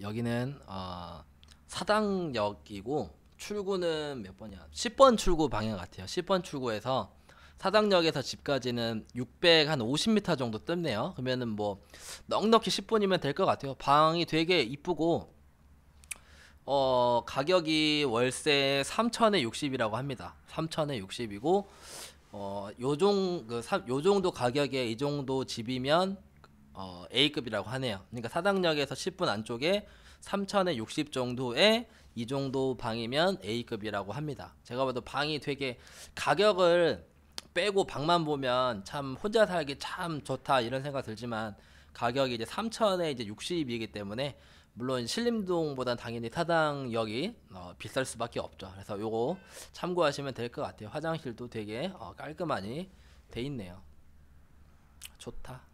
여기는 어, 사당역이고 출구는 몇 번이야? 10번 출구 방향 같아요. 10번 출구에서 사당역에서 집까지는 650m 0 0한 정도 뜹네요. 그러면은 뭐 넉넉히 10분이면 될 것 같아요. 방이 되게 이쁘고 어 가격이 월세 3천에 60이라고 합니다. 3천에 60이고 어요 그 정도 가격에 이 정도 집이면 어, A급이라고 하네요. 그러니까 사당역에서 10분 안쪽에 3,060 정도에 이 정도 방이면 A급이라고 합니다. 제가 봐도 방이 되게 가격을 빼고 방만 보면 참 혼자 살기 참 좋다 이런 생각 들지만 가격이 이제 3,000에 이제 60이기 때문에 물론 신림동보단 당연히 사당역이 어, 비쌀 수밖에 없죠. 그래서 요거 참고하시면 될 것 같아요. 화장실도 되게 어, 깔끔하니 돼 있네요. 좋다.